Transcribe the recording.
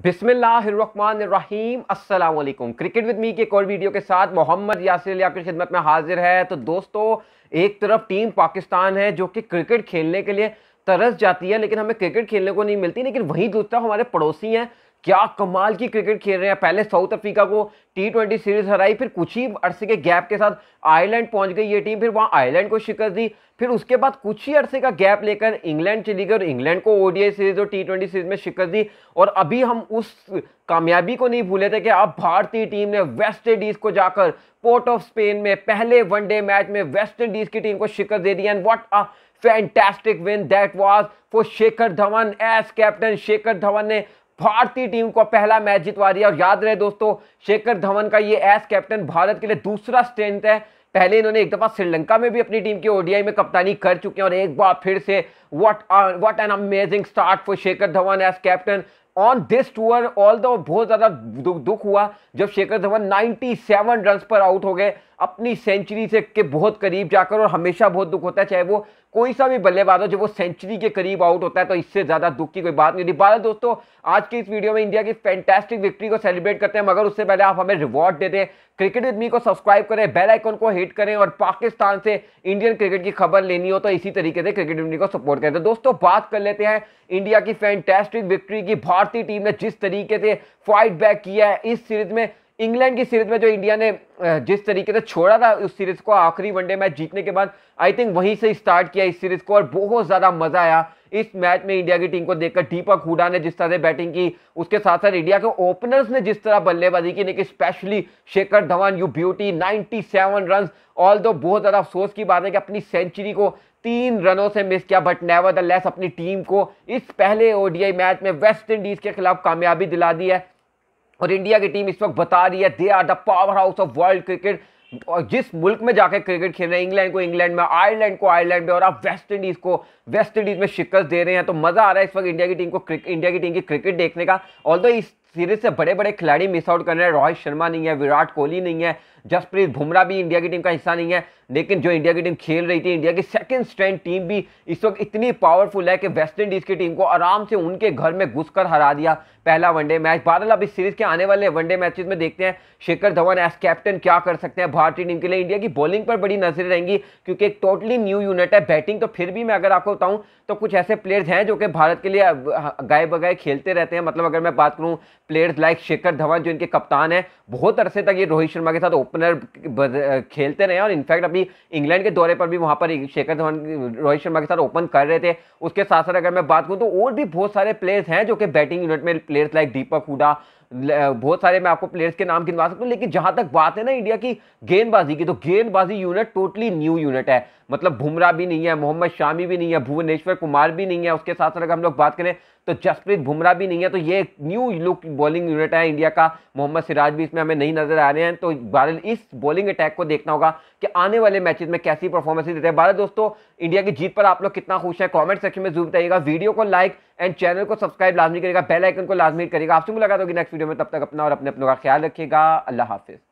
बिसमीम Aslam cricket with me के एक और वीडियो के साथ मोहम्मद यासिर आपकी खिदमत में हाजिर है तो दोस्तों एक तरफ टीम पाकिस्तान है जो कि क्रिकेट खेलने के लिए तरस जाती है लेकिन हमें क्रिकेट खेलने को नहीं मिलती लेकिन वहीं दूसरा हमारे पड़ोसी हैं क्या कमाल की क्रिकेट खेल रहे हैं पहले साउथ अफ्रीका को टी ट्वेंटी सीरीज हराई फिर कुछ ही अरसे के गैप के साथ आयरलैंड पहुंच गई ये टीम फिर वहां आयरलैंड को शिकस्त दी फिर उसके बाद कुछ ही अरसे का गैप लेकर इंग्लैंड चली गई और इंग्लैंड को ओडीआई सीरीज और टी ट्वेंटी सीरीज में शिकस्त दी और अभी हम उस कामयाबी को नहीं भूले थे कि अब भारतीय टीम ने वेस्ट इंडीज को जाकर पोर्ट ऑफ स्पेन में पहले वनडे मैच में वेस्ट इंडीज की टीम को शिकस्त दे दी and what a fantastic win that was for Shekhar Dhawan as captain Shekhar Dhawan ने भारतीय टीम को पहला मैच जितवा दिया और याद रहे दोस्तों शेखर धवन का ये एस कैप्टन भारत के लिए दूसरा स्ट्रेंथ है पहले इन्होंने एक दफ़ा श्रीलंका में भी अपनी टीम की ओडीआई में कप्तानी कर चुके हैं और एक बार फिर से What, uh, what an amazing start for Shekhar Dhawan as captain on this tour although बहुत ज़्यादा दुख हुआ जब शेखर धवन 97 रन पर आउट हो गए अपनी सेंचुरी से के बहुत करीब जाकर और हमेशा बहुत दुख होता है चाहे वो कोई सा भी बल्लेबाज हो जब वो सेंचुरी के करीब आउट होता है तो इससे ज़्यादा दुख की कोई बात नहीं होती भारत दोस्तों आज की इस वीडियो में इंडिया की फैंटेस्टिक विक्ट्री को सेलिब्रेट करते हैं मगर उससे पहले आप हमें रिवॉर्ड दे दें क्रिकेट विद मी को सब्सक्राइब करें बेल आइकॉन को हिट करें और पाकिस्तान से इंडियन क्रिकेट की खबर लेनी हो तो इसी तरीके से क्रिकेट विद मी को सपोर्ट करते हैं तो दोस्तों बात कर लेते हैं इंडिया की फैंटेस्टिक विक्ट्री की भारतीय टीम ने जिस तरीके से फाइट बैक किया है इस सीरीज में इंग्लैंड की सीरीज में जो इंडिया ने जिस तरीके से छोड़ा था उस सीरीज को आखिरी वनडे मैच जीतने के बाद आई थिंक वहीं से स्टार्ट किया इस सीरीज को और बहुत ज़्यादा मज़ा आया इस मैच में इंडिया की टीम को देखकर दीपक हुडा ने जिस तरह से बैटिंग की उसके साथ साथ इंडिया के ओपनर्स ने जिस तरह बल्लेबाजी की लेकिन specially Shekhar Dhawan you beauty 97 run although बहुत ज़्यादा अफसोस की बात है कि अपनी सेंचुरी को तीन रनों से मिस किया बट नेवर द लेस अपनी टीम को इस पहले ओडीआई मैच में वेस्ट इंडीज़ के खिलाफ कामयाबी दिला दी है और इंडिया की टीम इस वक्त बता रही है they are the powerhouse of world cricket और जिस मुल्क में जाकर क्रिकेट खेल रहे हैं इंग्लैंड को इंग्लैंड में आयरलैंड को आयरलैंड में और आप वेस्ट इंडीज़ को वेस्ट इंडीज़ में शिकस्त दे रहे हैं तो मज़ा आ रहा है इस वक्त इंडिया की टीम को इंडिया की टीम की क्रिकेट देखने का ऑल इस सीरीज से बड़े बड़े खिलाड़ी मिस आउट कर रहे हैं रोहित शर्मा नहीं है विराट कोहली नहीं है जसप्रीत बुमराह भी इंडिया की टीम का हिस्सा नहीं है लेकिन जो इंडिया की टीम खेल रही थी इंडिया की सेकंड स्ट्रेंथ टीम भी इस वक्त इतनी पावरफुल है कि वेस्ट इंडीज़ की टीम को आराम से उनके घर में घुसकर हरा दिया पहला वनडे मैच बादल अब इस सीरीज के आने वाले वनडे मैचेस में देखते हैं शेखर धवन एज कैप्टन क्या कर सकते हैं भारतीय टीम के लिए इंडिया की बॉलिंग पर बड़ी नजरें रहेंगी क्योंकि एक टोटली न्यू यूनिट है बैटिंग तो फिर भी मैं अगर आपको बताऊँ तो कुछ ऐसे प्लेयर्स हैं जो कि भारत के लिए हाँ, गाय बगाए खेलते रहते हैं मतलब अगर मैं बात करूँ प्लेयर्स लाइक शेखर धवन जो इनके कप्तान हैं बहुत अरसे तक ये रोहित शर्मा के साथ ओपनर खेलते रहे और इनफैक्ट अभी इंग्लैंड के दौरे पर भी वहाँ पर शेखर धवन रोहित शर्मा के साथ ओपन कर रहे थे उसके साथ साथ अगर मैं बात करूँ तो और भी बहुत सारे प्लेयर्स हैं जो कि बैटिंग यूनिट में प्लेयर्स लाइक दीपक हुडा बहुत सारे मैं आपको प्लेयर्स के नाम गिनवा सकता हूँ लेकिन जहां तक बात है ना इंडिया की गेंदबाजी की तो गेंदबाजी यूनिट टोटली न्यू यूनिट है मतलब भुमरा भी नहीं है मोहम्मद शामी भी नहीं है भुवनेश्वर कुमार भी नहीं है उसके साथ साथ अगर हम लोग बात करें तो जसप्रीत बुमराह भी नहीं है तो ये एक न्यू लुक बॉलिंग यूनिट है इंडिया का मोहम्मद सिराज भी इसमें हमें नहीं नजर आ रहे हैं तो भारत इस बॉलिंग अटैक को देखना होगा कि आने वाले मैचेस में कैसी परफॉर्मेंस देते हैं भारत दोस्तों इंडिया की जीत पर आप लोग कितना खुश है कॉमेंट सेक्शन में जरूर बताइएगा वीडियो को लाइक एंड चैनल को सब्सक्राइब लाजमी करेगा बेल आइकन को लाजमी करेगा आपसे मुलाकात होगी नेक्स्ट वीडियो में तब तक अपना और अपने अपनों का ख्याल रखेगा अल्लाह हाफिज़